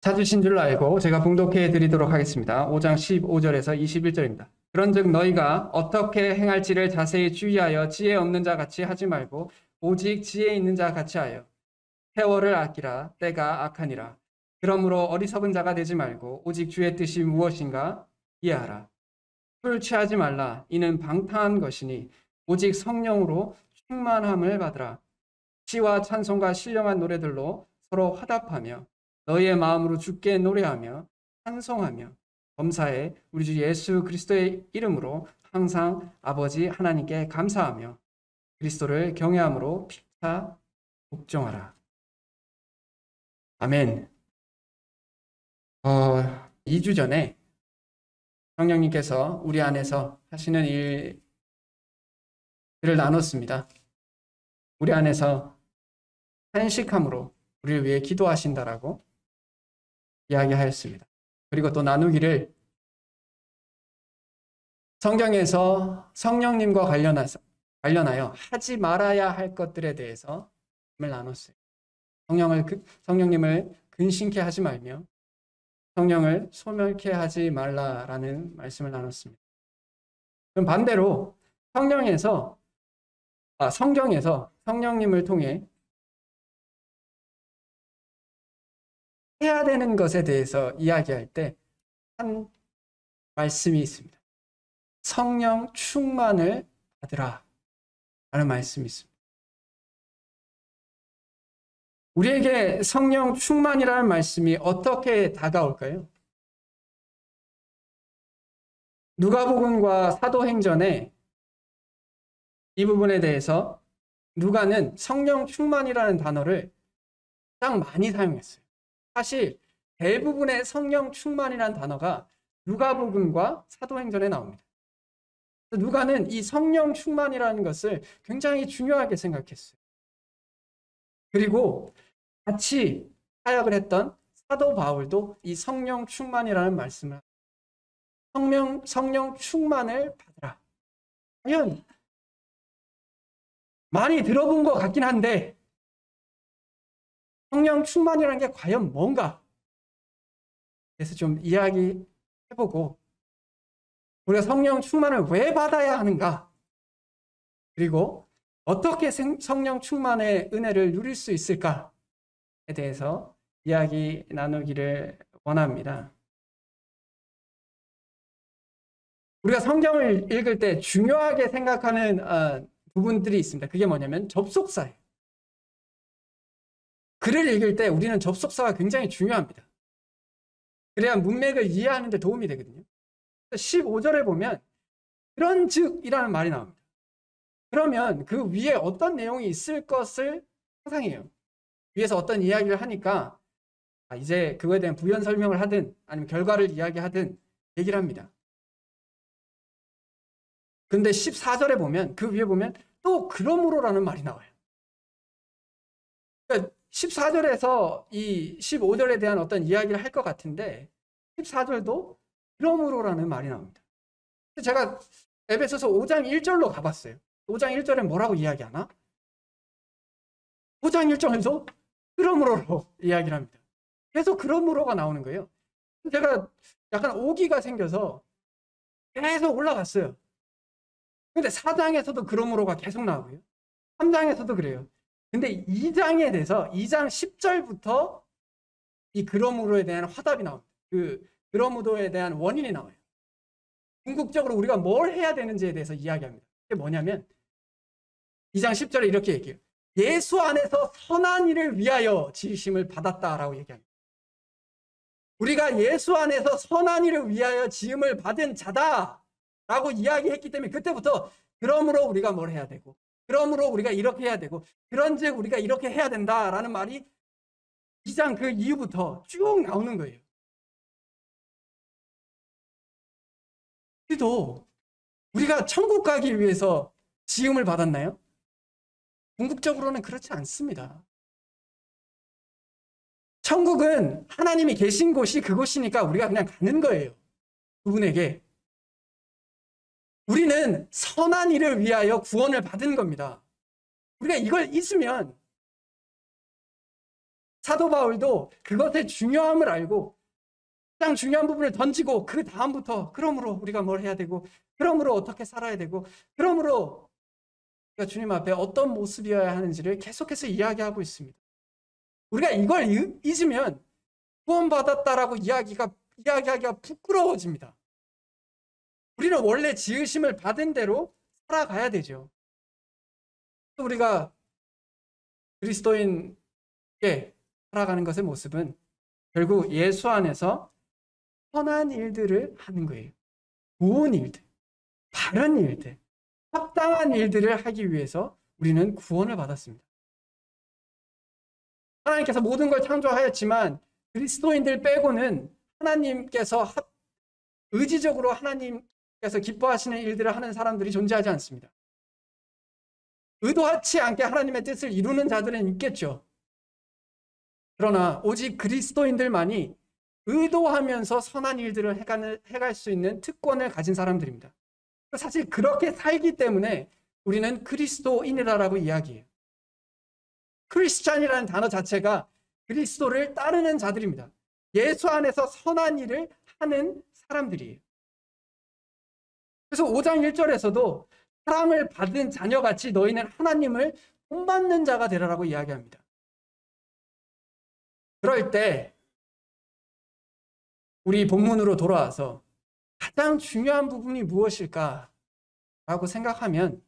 찾으신 줄 알고 제가 봉독해 드리도록 하겠습니다. 5장 15절에서 21절입니다. 그런즉 너희가 어떻게 행할지를 자세히 주의하여 지혜 없는 자 같이 하지 말고 오직 지혜 있는 자 같이 하여 세월을 아끼라 때가 악하니라. 그러므로 어리석은 자가 되지 말고 오직 주의 뜻이 무엇인가 이해하라. 술 취하지 말라. 이는 방탕한 것이니 오직 성령으로 충만함을 받으라. 시와 찬송과 신령한 노래들로 서로 화답하며 너희의 마음으로 주께 노래하며 찬송하며 범사에 우리 주 예수 그리스도의 이름으로 항상 아버지 하나님께 감사하며 그리스도를 경외함으로 피차 복종하라. 아멘. 어, 2주 전에 성령님께서 우리 안에서 하시는 일들을 나눴습니다. 우리 안에서 한식함으로 우리를 위해 기도하신다라고 이야기하였습니다. 그리고 또 나누기를 성경에서 성령님과 관련해서 관련하여 하지 말아야 할 것들에 대해서 을 나눴어요. 성령을 그, 성령님을 근심케 하지 말며 성령을 소멸케 하지 말라라는 말씀을 나눴습니다. 그럼 반대로 성령에서 아, 성경에서 성령님을 통해 해야 되는 것에 대해서 이야기할 때 한 말씀이 있습니다. 성령 충만을 받으라 라는 말씀이 있습니다. 우리에게 성령 충만이라는 말씀이 어떻게 다가올까요? 누가복음과 사도행전에 이 부분에 대해서 누가는 성령 충만이라는 단어를 딱 많이 사용했어요. 사실 대부분의 성령 충만이라는 단어가 누가복음과 사도행전에 나옵니다. 누가는 이 성령 충만이라는 것을 굉장히 중요하게 생각했어요. 그리고 같이 사역을 했던 사도 바울도 이 성령 충만이라는 말씀을 성령 성령 충만을 받으라. 과연 많이 들어본 것 같긴 한데 성령 충만이라는 게 과연 뭔가? 그래서 좀 이야기해보고 우리가 성령 충만을 왜 받아야 하는가? 그리고 어떻게 성령 충만의 은혜를 누릴 수 있을까에 대해서 이야기 나누기를 원합니다. 우리가 성경을 읽을 때 중요하게 생각하는 어, 부분들이 있습니다. 그게 뭐냐면 접속사예요. 글을 읽을 때 우리는 접속사가 굉장히 중요합니다. 그래야 문맥을 이해하는 데 도움이 되거든요. 15절에 보면 그런 즉이라는 말이 나옵니다. 그러면 그 위에 어떤 내용이 있을 것을 상상해요. 위에서 어떤 이야기를 하니까 아, 이제 그거에 대한 부연 설명을 하든 아니면 결과를 이야기하든 얘기를 합니다. 근데 14절에 보면 그 위에 보면 또 그러므로라는 말이 나와요. 그러니까 14절에서 이 15절에 대한 어떤 이야기를 할 것 같은데 14절도 그러므로라는 말이 나옵니다. 제가 에베소서 5장 1절로 가봤어요. 5장 1절에 뭐라고 이야기하나? 5장 1절에서 그러므로로 이야기를 합니다. 계속 서 그러므로가 나오는 거예요. 제가 약간 오기가 생겨서 계속 올라갔어요. 근데 4장에서도 그러므로가 계속 나오고요. 3장에서도 그래요. 근데 2장에 대해서 2장 10절부터 이 그러므로에 대한 화답이 나옵니다. 그 그러므로에 대한 원인이 나와요. 궁극적으로 우리가 뭘 해야 되는지에 대해서 이야기합니다. 그게 뭐냐면 2장 10절에 이렇게 얘기해요. 예수 안에서 선한 일을 위하여 지으심을 받았다라고 얘기합니다. 우리가 예수 안에서 선한 일을 위하여 지음을 받은 자다라고 이야기했기 때문에 그때부터 그러므로 우리가 뭘 해야 되고 그러므로 우리가 이렇게 해야 되고 그런즉 우리가 이렇게 해야 된다라는 말이 이장그 이후부터 쭉 나오는 거예요. 우리도 우리가 천국 가기 위해서 지음을 받았나요? 궁극적으로는 그렇지 않습니다. 천국은 하나님이 계신 곳이 그곳이니까 우리가 그냥 가는 거예요. 그분에게 우리는 선한 일을 위하여 구원을 받은 겁니다. 우리가 이걸 잊으면 사도 바울도 그것의 중요함을 알고 가장 중요한 부분을 던지고 그 다음부터 그러므로 우리가 뭘 해야 되고 그러므로 어떻게 살아야 되고 그러므로 우리가 주님 앞에 어떤 모습이어야 하는지를 계속해서 이야기하고 있습니다. 우리가 이걸 잊으면 구원받았다라고 이야기가 이야기하기가 부끄러워집니다. 우리는 원래 지으심을 받은 대로 살아가야 되죠. 우리가 그리스도인께 살아가는 것의 모습은 결국 예수 안에서 선한 일들을 하는 거예요. 좋은 일들, 바른 일들, 합당한 일들을 하기 위해서 우리는 구원을 받았습니다. 하나님께서 모든 걸 창조하였지만 그리스도인들 빼고는 하나님께서 의지적으로 하나님 그래서 기뻐하시는 일들을 하는 사람들이 존재하지 않습니다. 의도하지 않게 하나님의 뜻을 이루는 자들은 있겠죠. 그러나 오직 그리스도인들만이 의도하면서 선한 일들을 해가 해갈 수 있는 특권을 가진 사람들입니다. 사실 그렇게 살기 때문에 우리는 그리스도인이라고 이야기해요. 크리스찬이라는 단어 자체가 그리스도를 따르는 자들입니다. 예수 안에서 선한 일을 하는 사람들이에요. 그래서 5장 1절에서도 사랑을 받은 자녀같이 너희는 하나님을 본받는 자가 되라라고 이야기합니다. 그럴 때 우리 본문으로 돌아와서 가장 중요한 부분이 무엇일까라고 생각하면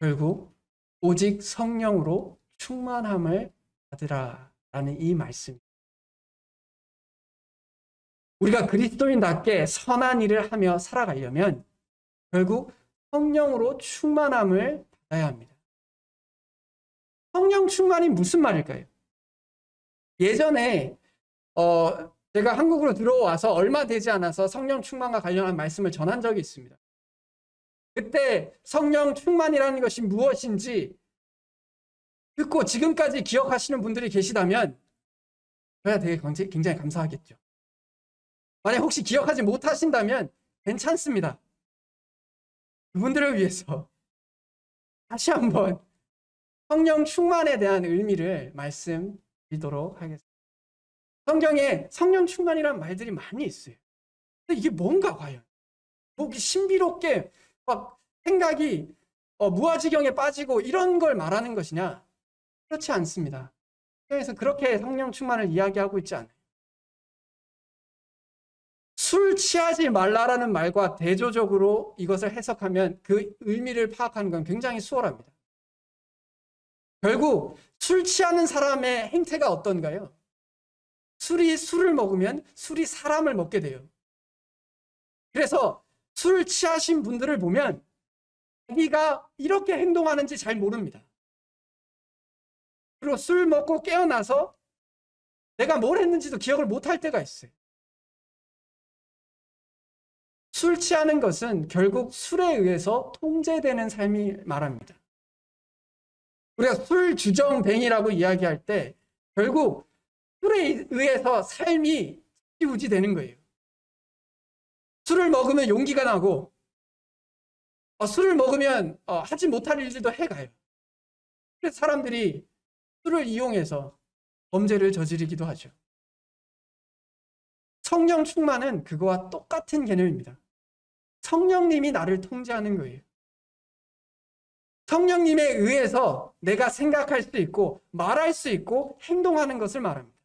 결국 오직 성령으로 충만함을 받으라라는 이 말씀. 우리가 그리스도인답게 선한 일을 하며 살아가려면 결국 성령으로 충만함을 받아야 합니다. 성령 충만이 무슨 말일까요? 예전에 어 제가 한국으로 들어와서 얼마 되지 않아서 성령 충만과 관련한 말씀을 전한 적이 있습니다. 그때 성령 충만이라는 것이 무엇인지 듣고 지금까지 기억하시는 분들이 계시다면 저야 되게 굉장히 감사하겠죠. 만약 혹시 기억하지 못하신다면 괜찮습니다. 그분들을 위해서 다시 한번 성령 충만에 대한 의미를 말씀드리도록 하겠습니다. 성경에 성령 충만이란 말들이 많이 있어요. 근데 이게 뭔가 과연? 뭐 신비롭게 막 생각이 어, 무아지경에 빠지고 이런 걸 말하는 것이냐? 그렇지 않습니다. 성경에서 그렇게 성령 충만을 이야기하고 있지 않아요. 술 취하지 말라라는 말과 대조적으로 이것을 해석하면 그 의미를 파악하는 건 굉장히 수월합니다. 결국 술 취하는 사람의 행태가 어떤가요? 술이 술을 먹으면 술이 사람을 먹게 돼요. 그래서 술 취하신 분들을 보면 자기가 이렇게 행동하는지 잘 모릅니다. 그리고 술 먹고 깨어나서 내가 뭘 했는지도 기억을 못 할 때가 있어요. 술 취하는 것은 결국 술에 의해서 통제되는 삶이 말합니다. 우리가 술 주정뱅이라고 이야기할 때 결국 술에 의해서 삶이 우지 되는 거예요. 술을 먹으면 용기가 나고 어, 술을 먹으면 어, 하지 못할 일들도 해가요. 그래서 사람들이 술을 이용해서 범죄를 저지르기도 하죠. 성령 충만은 그거와 똑같은 개념입니다. 성령님이 나를 통제하는 거예요. 성령님에 의해서 내가 생각할 수 있고 말할 수 있고 행동하는 것을 말합니다.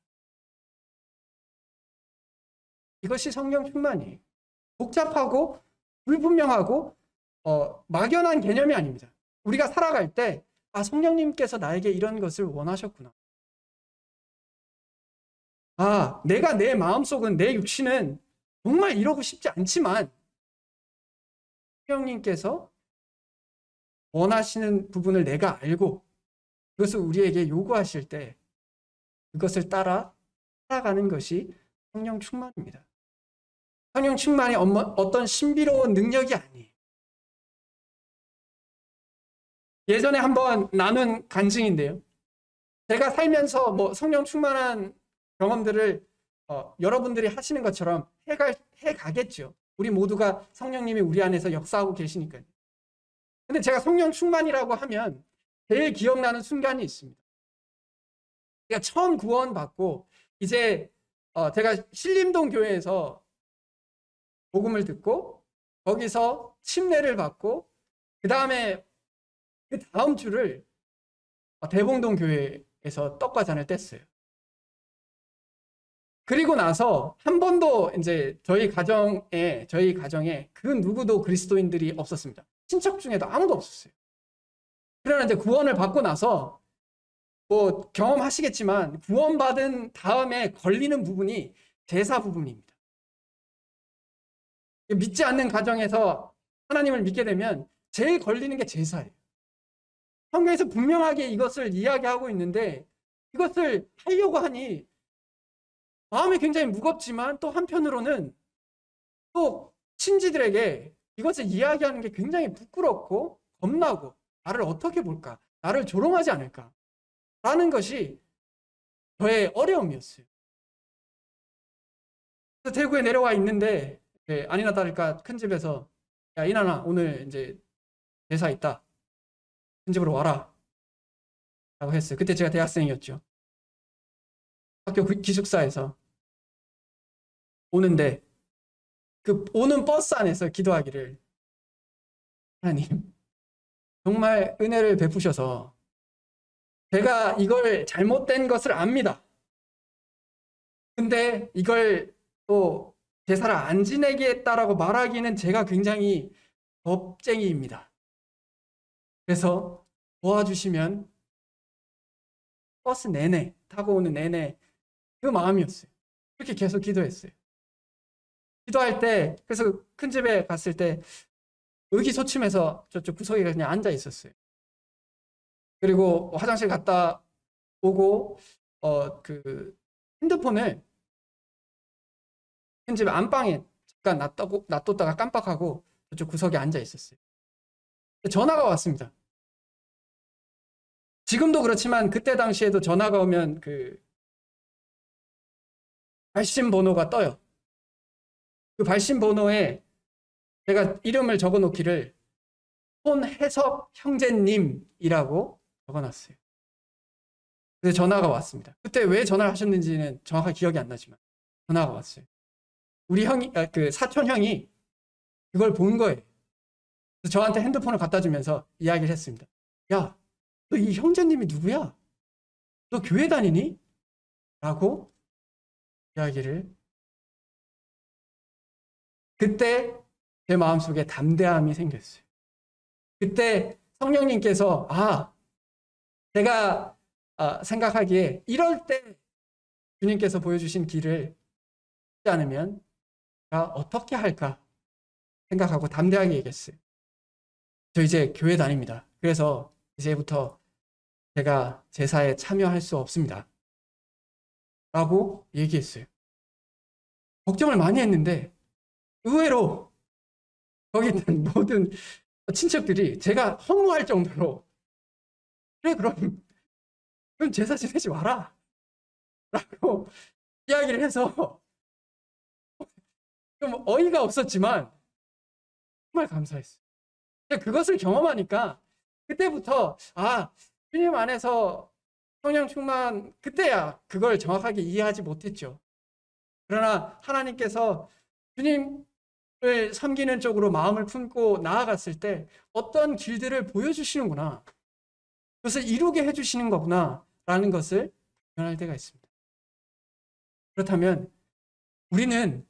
이것이 성령 충만이에요. 복잡하고 불분명하고 어, 막연한 개념이 아닙니다. 우리가 살아갈 때 아, 성령님께서 나에게 이런 것을 원하셨구나. 아, 내가 내 마음속은 내 육신은 정말 이러고 싶지 않지만 성령님께서 원하시는 부분을 내가 알고 그것을 우리에게 요구하실 때 그것을 따라 살아가는 것이 성령 충만입니다. 성령 충만이 어떤 신비로운 능력이 아니에요. 예전에 한번 나눈 간증인데요. 제가 살면서 뭐 성령 충만한 경험들을 어, 여러분들이 하시는 것처럼 해가, 해가겠죠. 우리 모두가 성령님이 우리 안에서 역사하고 계시니까요. 근데 제가 성령 충만이라고 하면 제일 기억나는 순간이 있습니다. 제가 처음 구원받고 이제 어 제가 신림동 교회에서 복음을 듣고 거기서 침례를 받고 그 다음에 그 다음 주를 대봉동 교회에서 떡과 잔을 뗐어요. 그리고 나서 한 번도 이제 저희 가정에 저희 가정에 그 누구도 그리스도인들이 없었습니다. 친척 중에도 아무도 없었어요. 그러나 이제 구원을 받고 나서 뭐 경험하시겠지만 구원받은 다음에 걸리는 부분이 제사 부분입니다. 믿지 않는 가정에서 하나님을 믿게 되면 제일 걸리는 게 제사예요. 성경에서 분명하게 이것을 이야기하고 있는데 이것을 하려고 하니 마음이 굉장히 무겁지만 또 한편으로는 또 친지들에게 이것을 이야기하는 게 굉장히 부끄럽고 겁나고 나를 어떻게 볼까? 나를 조롱하지 않을까? 라는 것이 저의 어려움이었어요. 그래서 대구에 내려와 있는데 네, 아니나 다를까 큰 집에서 야 이나나 오늘 이제 대사 있다. 큰 집으로 와라. 라고 했어요. 그때 제가 대학생이었죠. 학교 기숙사에서 오는데 그 오는 버스 안에서 기도하기를 하나님 정말 은혜를 베푸셔서 제가 이걸 잘못된 것을 압니다. 근데 이걸 또 제사를 안 지내겠다라고 말하기는 제가 굉장히 겁쟁이입니다. 그래서 도와주시면 버스 내내 타고 오는 내내 그 마음이었어요. 그렇게 계속 기도했어요. 기도할 때 그래서 큰 집에 갔을 때 의기소침해서 저쪽 구석에 그냥 앉아 있었어요. 그리고 뭐 화장실 갔다 오고 어그 핸드폰을 큰 집 안방에 잠깐 놔다고 놔뒀다가 깜빡하고 저쪽 구석에 앉아 있었어요. 전화가 왔습니다. 지금도 그렇지만 그때 당시에도 전화가 오면 그 발신 번호가 떠요. 그 발신 번호에 제가 이름을 적어 놓기를 손해섭 형제님이라고 적어 놨어요. 그래서 전화가 왔습니다. 그때 왜 전화를 하셨는지는 정확하게 기억이 안 나지만 전화가 왔어요. 우리 형이, 아, 그 사촌 형이 그걸 본 거예요. 저한테 핸드폰을 갖다 주면서 이야기를 했습니다. 야, 너 이 형제님이 누구야? 너 교회 다니니? 라고 이야기를 그때 제 마음속에 담대함이 생겼어요. 그때 성령님께서 아 제가 아, 생각하기에 이럴 때 주님께서 보여주신 길을 하지 않으면 제가 어떻게 할까 생각하고 담대하게 얘기했어요. 저 이제 교회 다닙니다. 그래서 이제부터 제가 제사에 참여할 수 없습니다. 라고 얘기했어요. 걱정을 많이 했는데 의외로 거기 음. 있던 모든 친척들이 제가 허무할 정도로 그래 그럼 그럼 제사 지내지 마라 라고 이야기를 해서 좀 어이가 없었지만 정말 감사했어요. 그것을 경험하니까 그때부터 아 주님 안에서 성령 충만 그때야 그걸 정확하게 이해하지 못했죠. 그러나 하나님께서 주님 그를 예, 섬기는 쪽으로 마음을 품고 나아갔을 때 어떤 길들을 보여주시는구나. 그것을 이루게 해주시는 거구나. 라는 것을 변할 때가 있습니다. 그렇다면 우리는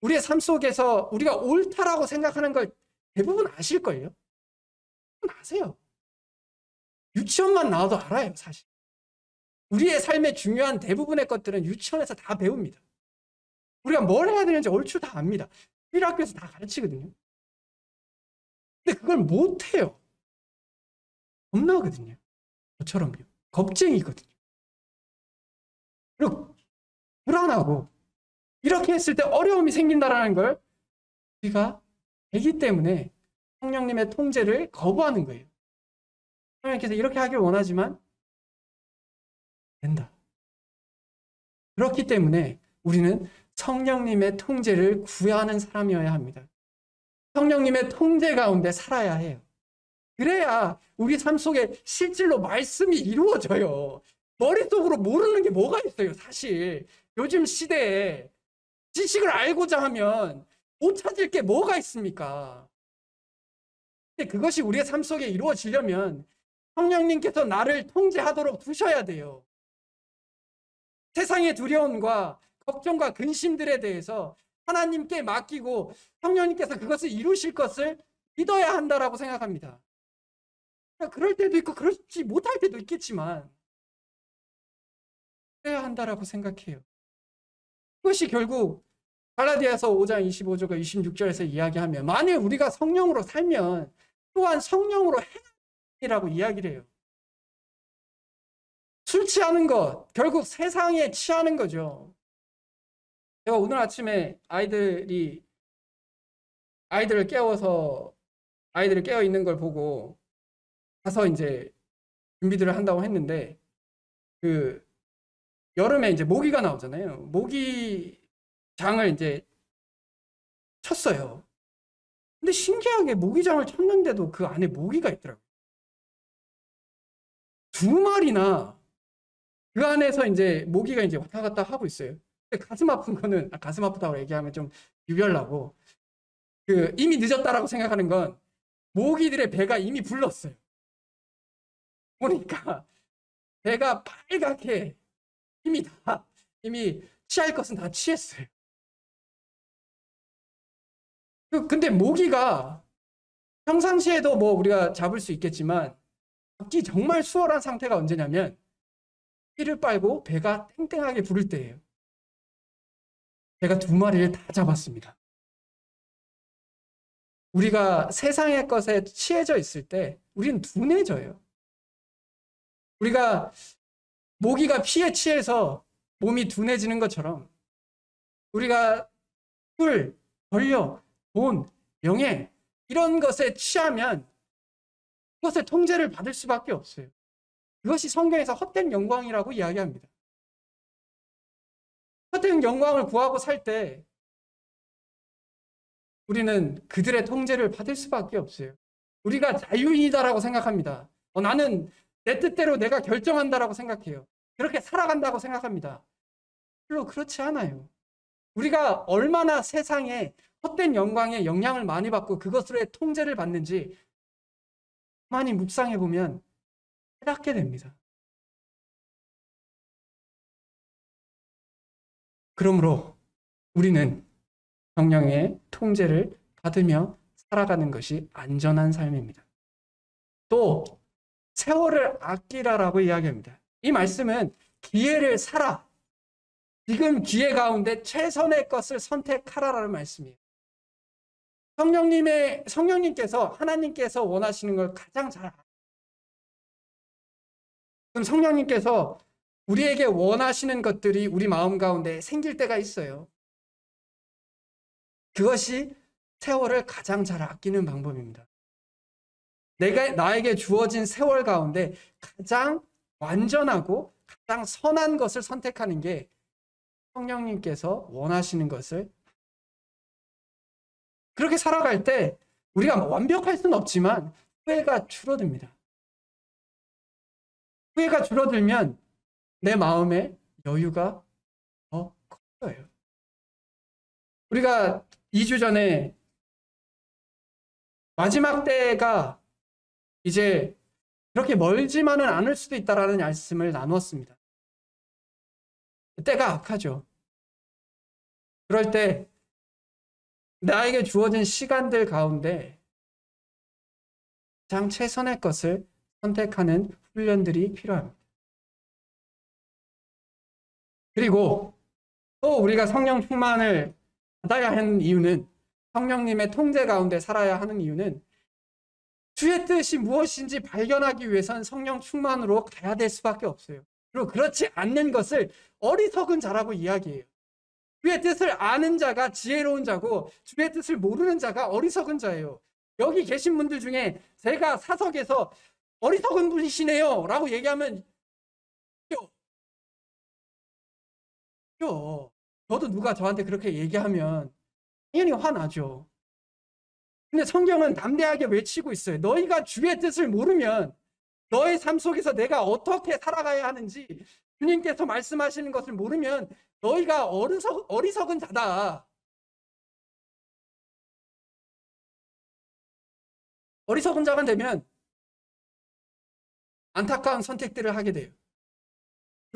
우리의 삶 속에서 우리가 옳다라고 생각하는 걸 대부분 아실거예요 아세요. 유치원만 나와도 알아요, 사실. 우리의 삶의 중요한 대부분의 것들은 유치원에서 다 배웁니다. 우리가 뭘 해야 되는지 얼추 다 압니다. 필요 학교에서 다 가르치거든요. 근데 그걸 못해요. 겁나거든요. 저처럼요. 겁쟁이거든요. 그리고 불안하고 이렇게 했을 때 어려움이 생긴다라는 걸 우리가 되기 때문에 성령님의 통제를 거부하는 거예요. 성령님께서 이렇게 하길 원하지만 된다. 그렇기 때문에 우리는 성령님의 통제를 구하는 사람이어야 합니다. 성령님의 통제 가운데 살아야 해요. 그래야 우리 삶 속에 실질로 말씀이 이루어져요. 머릿속으로 모르는 게 뭐가 있어요, 사실. 요즘 시대에 지식을 알고자 하면 못 찾을 게 뭐가 있습니까? 근데 그것이 우리의 삶 속에 이루어지려면 성령님께서 나를 통제하도록 두셔야 돼요. 세상의 두려움과 걱정과 근심들에 대해서 하나님께 맡기고 성령님께서 그것을 이루실 것을 믿어야 한다라고 생각합니다. 그럴 때도 있고 그렇지 못할 때도 있겠지만 해야 한다라고 생각해요. 그것이 결국 갈라디아서 5장 25절과 26절에서 이야기하며 만일 우리가 성령으로 살면 또한 성령으로 행이라고 이야기를 해요. 술 취하는 것 결국 세상에 취하는 거죠. 제가 오늘 아침에 아이들이 아이들을 깨워서 아이들을 깨어 있는 걸 보고 가서 이제 준비들을 한다고 했는데 그 여름에 이제 모기가 나오잖아요. 모기 장을 이제 쳤어요. 근데 신기하게 모기장을 쳤는데도 그 안에 모기가 있더라고요. 두 마리나 그 안에서 이제 모기가 이제 왔다 갔다 하고 있어요. 가슴 아픈 거는 아, 가슴 아프다고 얘기하면 좀 유별나고 그 이미 늦었다라고 생각하는 건 모기들의 배가 이미 불렀어요. 보니까 배가 빨갛게 이미 다 이미 취할 것은 다 취했어요. 그 근데 모기가 평상시에도 뭐 우리가 잡을 수 있겠지만 잡기 정말 수월한 상태가 언제냐면 피를 빨고 배가 땡땡하게 부를 때예요. 제가 두 마리를 다 잡았습니다. 우리가 세상의 것에 취해져 있을 때 우리는 둔해져요. 우리가 모기가 피에 취해서 몸이 둔해지는 것처럼 우리가 술, 권력, 돈, 명예 이런 것에 취하면 그것의 통제를 받을 수밖에 없어요. 그것이 성경에서 헛된 영광이라고 이야기합니다. 같은 영광을 구하고 살 때 우리는 그들의 통제를 받을 수밖에 없어요. 우리가 자유인이다라고 생각합니다. 어, 나는 내 뜻대로 내가 결정한다라고 생각해요. 그렇게 살아간다고 생각합니다. 별로 그렇지 않아요. 우리가 얼마나 세상에 헛된 영광에 영향을 많이 받고 그것으로의 통제를 받는지 많이 묵상해 보면 깨닫게 됩니다. 그러므로 우리는 성령의 통제를 받으며 살아가는 것이 안전한 삶입니다. 또 세월을 아끼라라고 이야기합니다. 이 말씀은 기회를 살아 지금 기회 가운데 최선의 것을 선택하라라는 말씀이에요. 성령님의 성령님께서 하나님께서 원하시는 걸 가장 잘 그럼 성령님께서 우리에게 원하시는 것들이 우리 마음 가운데 생길 때가 있어요. 그것이 세월을 가장 잘 아끼는 방법입니다. 내가 나에게 주어진 세월 가운데 가장 완전하고 가장 선한 것을 선택하는 게 성령님께서 원하시는 것을 그렇게 살아갈 때 우리가 뭐 완벽할 수는 없지만 후회가 줄어듭니다. 후회가 줄어들면 내 마음에 여유가 더 커져요. 우리가 2주 전에 마지막 때가 이제 그렇게 멀지만은 않을 수도 있다라는 말씀을 나누었습니다. 때가 악하죠. 그럴 때 나에게 주어진 시간들 가운데 가장 최선의 것을 선택하는 훈련들이 필요합니다. 그리고 또 우리가 성령 충만을 받아야 하는 이유는 성령님의 통제 가운데 살아야 하는 이유는 주의 뜻이 무엇인지 발견하기 위해선 성령 충만으로 가야 될 수밖에 없어요. 그리고 그렇지 않는 것을 어리석은 자라고 이야기해요. 주의 뜻을 아는 자가 지혜로운 자고 주의 뜻을 모르는 자가 어리석은 자예요. 여기 계신 분들 중에 제가 사석에서 어리석은 분이시네요 라고 얘기하면 죠 저도 누가 저한테 그렇게 얘기하면 당연히 화나죠. 근데 성경은 담대하게 외치고 있어요. 너희가 주의 뜻을 모르면 너의 삶 속에서 내가 어떻게 살아가야 하는지 주님께서 말씀하시는 것을 모르면 너희가 어리석, 어리석은 자다. 어리석은 자가 되면 안타까운 선택들을 하게 돼요.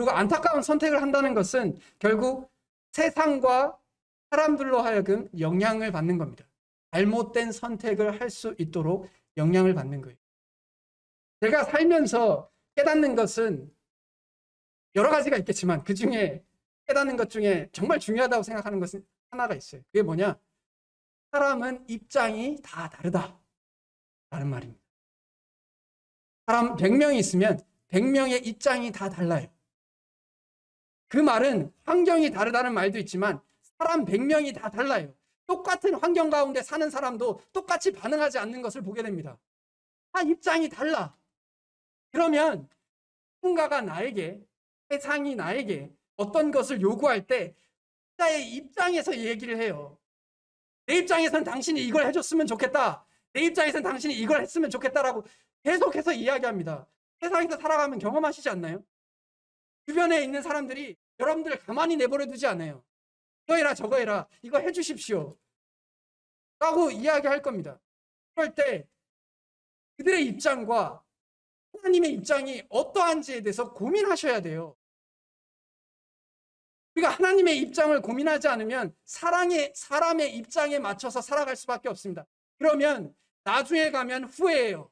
그리고 안타까운 선택을 한다는 것은 결국 세상과 사람들로 하여금 영향을 받는 겁니다. 잘못된 선택을 할 수 있도록 영향을 받는 거예요. 제가 살면서 깨닫는 것은 여러 가지가 있겠지만 그 중에 깨닫는 것 중에 정말 중요하다고 생각하는 것은 하나가 있어요. 그게 뭐냐? 사람은 입장이 다 다르다. 라는 말입니다. 사람 100명이 있으면 100명의 입장이 다 달라요. 그 말은 환경이 다르다는 말도 있지만 사람 100명이 다 달라요. 똑같은 환경 가운데 사는 사람도 똑같이 반응하지 않는 것을 보게 됩니다. 다 입장이 달라. 그러면 누군가가 나에게 세상이 나에게 어떤 것을 요구할 때 자의 입장에서 얘기를 해요. 내 입장에서는 당신이 이걸 해줬으면 좋겠다. 내 입장에서는 당신이 이걸 했으면 좋겠다라고 계속해서 이야기합니다. 세상에서 살아가면 경험하시지 않나요? 주변에 있는 사람들이 여러분들을 가만히 내버려 두지 않아요. 이거 해라, 저거 해라, 이거 해주십시오. 라고 이야기할 겁니다. 그럴 때 그들의 입장과 하나님의 입장이 어떠한지에 대해서 고민하셔야 돼요. 우리가 하나님의 입장을 고민하지 않으면 사랑의, 사람의 입장에 맞춰서 살아갈 수밖에 없습니다. 그러면 나중에 가면 후회해요.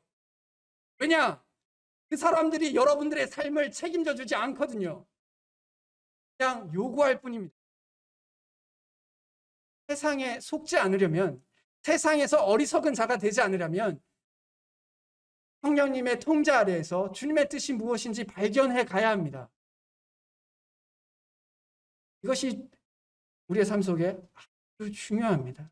왜냐? 그 사람들이 여러분들의 삶을 책임져 주지 않거든요. 그냥 요구할 뿐입니다. 세상에 속지 않으려면 세상에서 어리석은 자가 되지 않으려면 성령님의 통제 아래에서 주님의 뜻이 무엇인지 발견해 가야 합니다. 이것이 우리의 삶 속에 아주 중요합니다.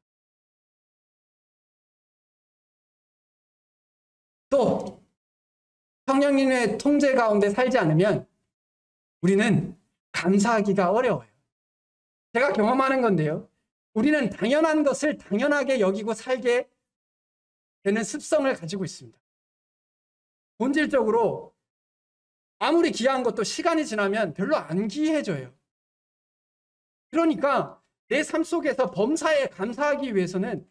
또 성령님의 통제 가운데 살지 않으면 우리는 감사하기가 어려워요. 제가 경험하는 건데요. 우리는 당연한 것을 당연하게 여기고 살게 되는 습성을 가지고 있습니다. 본질적으로 아무리 귀한 것도 시간이 지나면 별로 안 귀해져요. 그러니까 내 삶 속에서 범사에 감사하기 위해서는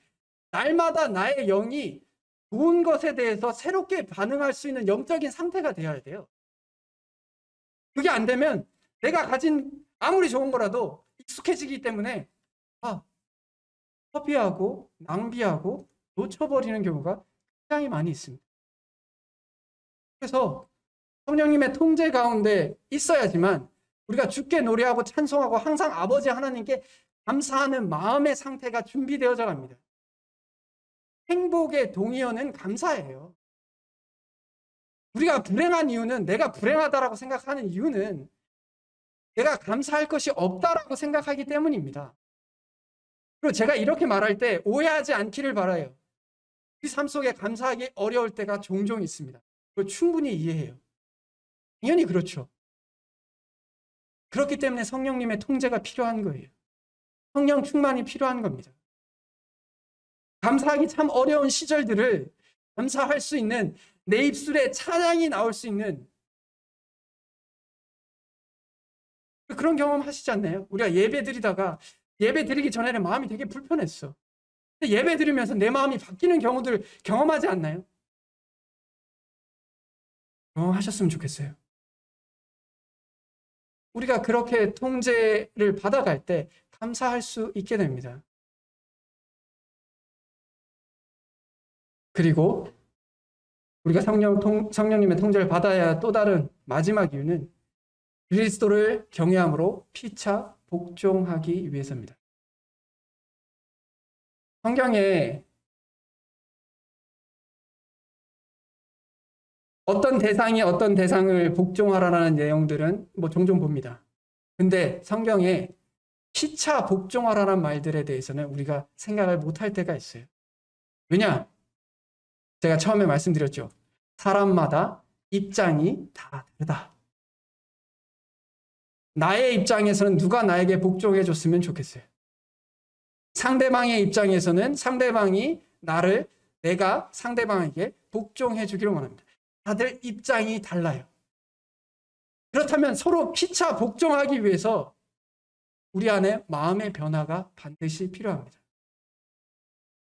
날마다 나의 영이 좋은 것에 대해서 새롭게 반응할 수 있는 영적인 상태가 되어야 돼요. 그게 안 되면 내가 가진 아무리 좋은 거라도 익숙해지기 때문에 아, 허비하고 낭비하고 놓쳐버리는 경우가 굉장히 많이 있습니다. 그래서 성령님의 통제 가운데 있어야지만 우리가 죽게 노래하고 찬송하고 항상 아버지 하나님께 감사하는 마음의 상태가 준비되어져 갑니다. 행복의 동의어는 감사예요. 우리가 불행한 이유는 내가 불행하다라고 생각하는 이유는 내가 감사할 것이 없다라고 생각하기 때문입니다. 그리고 제가 이렇게 말할 때 오해하지 않기를 바라요. 우리 삶 속에 감사하기 어려울 때가 종종 있습니다. 그걸 충분히 이해해요. 당연히 그렇죠. 그렇기 때문에 성령님의 통제가 필요한 거예요. 성령 충만이 필요한 겁니다. 감사하기 참 어려운 시절들을 감사할 수 있는 내 입술에 찬양이 나올 수 있는 그런 경험 하시지 않나요? 우리가 예배 드리다가 예배 드리기 전에는 마음이 되게 불편했어. 근데 예배 드리면서 내 마음이 바뀌는 경우들 경험하지 않나요? 경험하셨으면 어, 좋겠어요. 우리가 그렇게 통제를 받아갈 때 감사할 수 있게 됩니다. 그리고 우리가 성령 통, 성령님의 통제를 받아야 또 다른 마지막 이유는 그리스도를 경외함으로 피차 복종하기 위해서입니다. 성경에 어떤 대상이 어떤 대상을 복종하라라는 내용들은 뭐 종종 봅니다. 근데 성경에 피차 복종하라는 말들에 대해서는 우리가 생각을 못할 때가 있어요. 왜냐? 제가 처음에 말씀드렸죠. 사람마다 입장이 다 다르다. 나의 입장에서는 누가 나에게 복종해 줬으면 좋겠어요. 상대방의 입장에서는 상대방이 나를 내가 상대방에게 복종해 주기를 원합니다. 다들 입장이 달라요. 그렇다면 서로 피차 복종하기 위해서 우리 안에 마음의 변화가 반드시 필요합니다.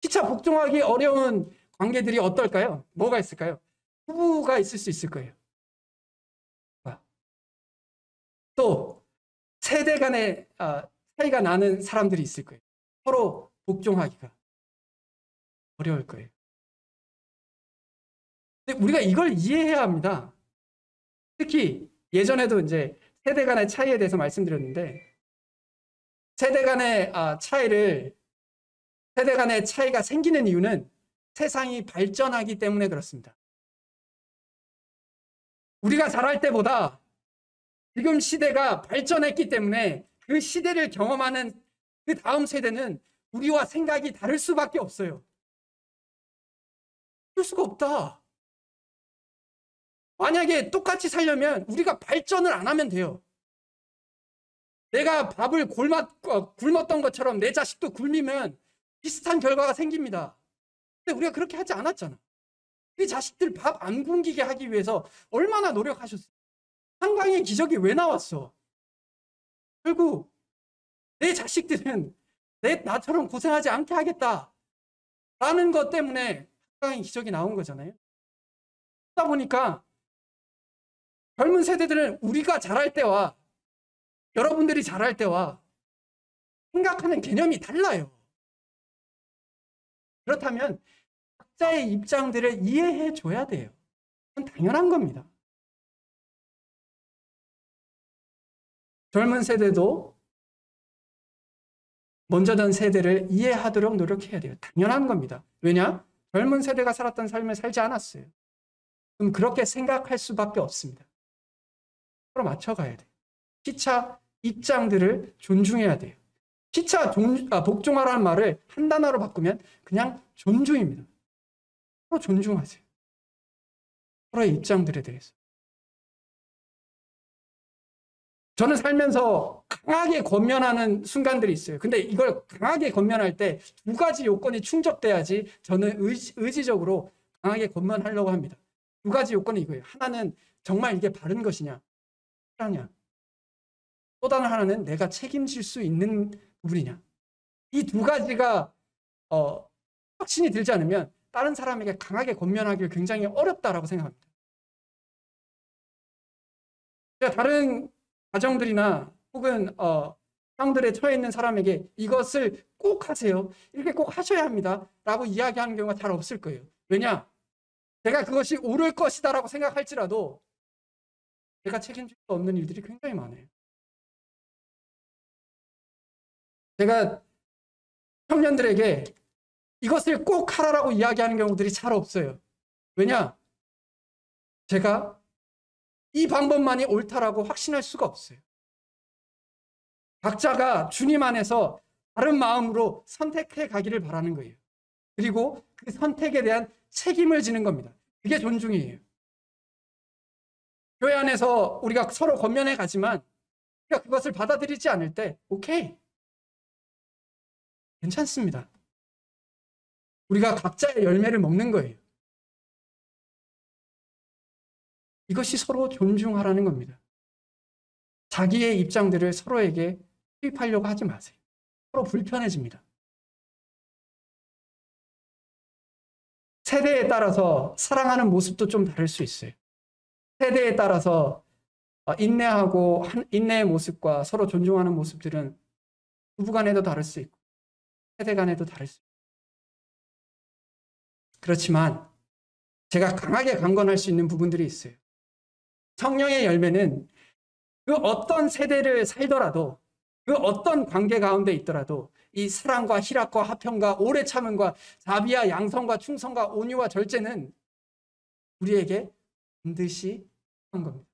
피차 복종하기 어려운 관계들이 어떨까요? 뭐가 있을까요? 후부가 있을 수 있을 거예요. 아. 또 세대 간의 아, 차이가 나는 사람들이 있을 거예요. 서로 복종하기가 어려울 거예요. 근데 우리가 이걸 이해해야 합니다. 특히 예전에도 이제 세대 간의 차이에 대해서 말씀드렸는데 세대 간의 아, 차이를 세대 간의 차이가 생기는 이유는 세상이 발전하기 때문에 그렇습니다. 우리가 자랄 때보다 지금 시대가 발전했기 때문에 그 시대를 경험하는 그 다음 세대는 우리와 생각이 다를 수밖에 없어요. 그럴 수가 없다. 만약에 똑같이 살려면 우리가 발전을 안 하면 돼요. 내가 밥을 굶었, 어, 굶었던 것처럼 내 자식도 굶으면 비슷한 결과가 생깁니다. 근데 우리가 그렇게 하지 않았잖아. 그 자식들 밥 안 굶기게 하기 위해서 얼마나 노력하셨어. 한강의 기적이 왜 나왔어? 결국 내 자식들은 내 나처럼 고생하지 않게 하겠다. 라는 것 때문에 한강의 기적이 나온 거잖아요. 그러다 보니까 젊은 세대들은 우리가 자랄 때와 여러분들이 자랄 때와 생각하는 개념이 달라요. 그렇다면 각자의 입장들을 이해해 줘야 돼요. 그건 당연한 겁니다. 젊은 세대도 먼저 던 세대를 이해하도록 노력해야 돼요. 당연한 겁니다. 왜냐? 젊은 세대가 살았던 삶을 살지 않았어요. 그럼 그렇게 생각할 수밖에 없습니다. 서로 맞춰가야 돼요. 시차 입장들을 존중해야 돼요. 시차 아, 복종하라는 말을 한 단어로 바꾸면 그냥 존중입니다. 서로 존중하세요. 서로의 입장들에 대해서. 저는 살면서 강하게 권면하는 순간들이 있어요. 근데 이걸 강하게 권면할 때 두 가지 요건이 충족돼야지 저는 의지, 의지적으로 강하게 권면하려고 합니다. 두 가지 요건이 이거예요. 하나는 정말 이게 바른 것이냐, 하냐또 다른 하나는 내가 책임질 수 있는 부분이냐. 이 두 가지가 어, 확신이 들지 않으면 다른 사람에게 강하게 권면하기를 굉장히 어렵다라고 생각합니다. 다른 가정들이나 혹은 어, 상들에 처해 있는 사람에게 이것을 꼭 하세요. 이렇게 꼭 하셔야 합니다. 라고 이야기하는 경우가 잘 없을 거예요. 왜냐? 제가 그것이 옳을 것이다 라고 생각할지라도 제가 책임질 수 없는 일들이 굉장히 많아요. 제가 청년들에게 이것을 꼭 하라라고 이야기하는 경우들이 잘 없어요. 왜냐? 제가 이 방법만이 옳다라고 확신할 수가 없어요. 각자가 주님 안에서 다른 마음으로 선택해 가기를 바라는 거예요. 그리고 그 선택에 대한 책임을 지는 겁니다. 그게 존중이에요. 교회 안에서 우리가 서로 권면해 가지만 우리가 그것을 받아들이지 않을 때 오케이 괜찮습니다. 우리가 각자의 열매를 먹는 거예요. 이것이 서로 존중하라는 겁니다. 자기의 입장들을 서로에게 투입하려고 하지 마세요. 서로 불편해집니다. 세대에 따라서 사랑하는 모습도 좀 다를 수 있어요. 세대에 따라서 어, 인내하고 인내의 모습과 서로 존중하는 모습들은 부부 간에도 다를 수 있고 세대 간에도 다를 수 있고 그렇지만 제가 강하게 강건할 수 있는 부분들이 있어요. 성령의 열매는 그 어떤 세대를 살더라도 그 어떤 관계 가운데 있더라도 이 사랑과 희락과 화평과 오래 참음과 자비와 양성과 충성과 온유와 절제는 우리에게 반드시 한 겁니다.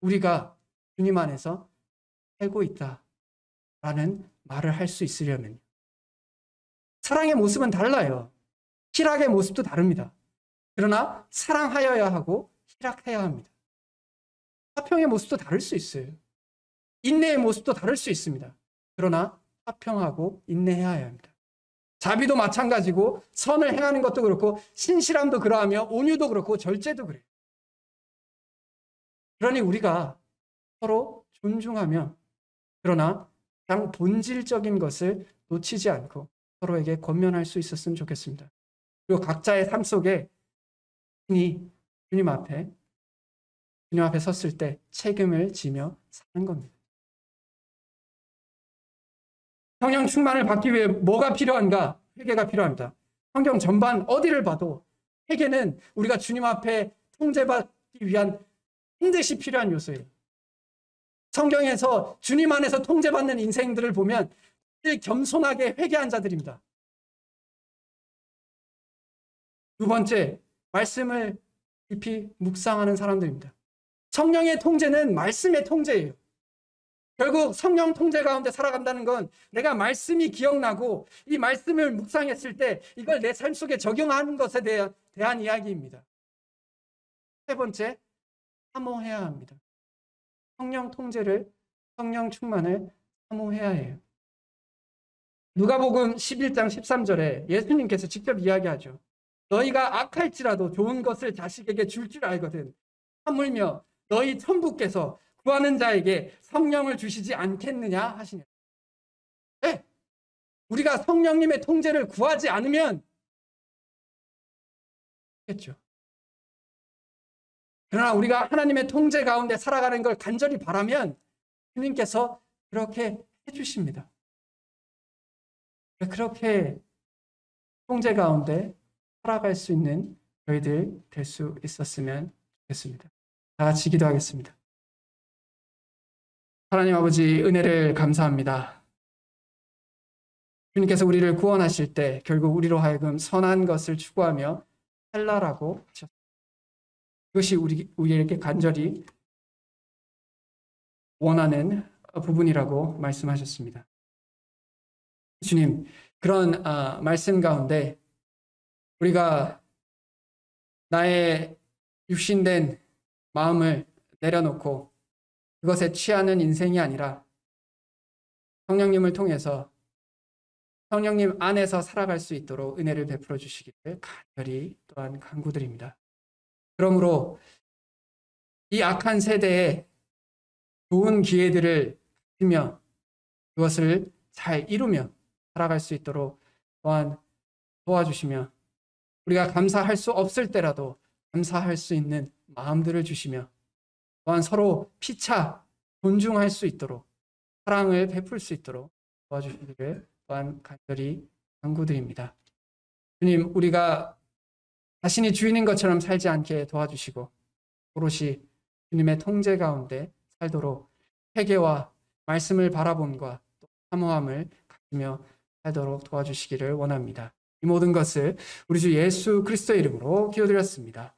우리가 주님 안에서 살고 있다라는 말을 할 수있으려면 사랑의 모습은 달라요. 희락의 모습도 다릅니다. 그러나 사랑하여야 하고 희락해야 합니다. 화평의 모습도 다를 수 있어요. 인내의 모습도 다를 수 있습니다. 그러나 화평하고 인내해야 합니다. 자비도 마찬가지고 선을 행하는 것도 그렇고 신실함도 그러하며 온유도 그렇고 절제도 그래요. 그러니 우리가 서로 존중하며 그러나 가장 본질적인 것을 놓치지 않고 서로에게 권면할 수 있었으면 좋겠습니다. 그리고 각자의 삶 속에 신이 주님 앞에 주님 앞에 섰을 때 책임을 지며 사는 겁니다. 성령 충만을 받기 위해 뭐가 필요한가? 회개가 필요합니다. 성경 전반 어디를 봐도 회개는 우리가 주님 앞에 통제받기 위한 반드시 필요한 요소예요. 성경에서 주님 안에서 통제받는 인생들을 보면 겸손하게 회개한 자들입니다. 두 번째, 말씀을 깊이 묵상하는 사람들입니다. 성령의 통제는 말씀의 통제예요. 결국 성령 통제 가운데 살아간다는 건 내가 말씀이 기억나고 이 말씀을 묵상했을 때 이걸 내 삶 속에 적용하는 것에 대한, 대한 이야기입니다. 세 번째, 사모해야 합니다. 성령 통제를, 성령 충만을 사모해야 해요. 누가복음 11장 13절에 예수님께서 직접 이야기하죠. 너희가 악할지라도 좋은 것을 자식에게 줄 줄 알거든. 하물며 너희 천부께서 구하는 자에게 성령을 주시지 않겠느냐 하시니. 네. 예. 우리가 성령님의 통제를 구하지 않으면 겠죠. 그러나 우리가 하나님의 통제 가운데 살아가는 걸 간절히 바라면 주님께서 그렇게 해주십니다. 그렇게 통제 가운데 살아갈 수 있는 저희들 될 수 있었으면 좋겠습니다. 다 같이 기도하겠습니다. 하나님 아버지 은혜를 감사합니다. 주님께서 우리를 구원하실 때 결국 우리로 하여금 선한 것을 추구하며 살라라고 하셨습니다. 이것이 우리, 우리에게 간절히 원하는 부분이라고 말씀하셨습니다. 주님, 그런 아, 말씀 가운데 우리가 나의 육신된 마음을 내려놓고 그것에 취하는 인생이 아니라 성령님을 통해서 성령님 안에서 살아갈 수 있도록 은혜를 베풀어 주시기를 간절히 또한 간구드립니다. 그러므로 이 악한 세대에 좋은 기회들을 주며 그것을 잘 이루며 살아갈 수 있도록 또한 도와주시며 우리가 감사할 수 없을 때라도 감사할 수 있는 마음들을 주시며 또한 서로 피차 존중할 수 있도록 사랑을 베풀 수 있도록 도와주시기를 또한 간절히 간구드립니다. 주님, 우리가 자신이 주인인 것처럼 살지 않게 도와주시고 오롯이 주님의 통제 가운데 살도록 회개와 말씀을 바라봄과 또 사모함을 가지며 살도록 도와주시기를 원합니다. 이 모든 것을 우리 주 예수 그리스도의 이름으로 기도드렸습니다.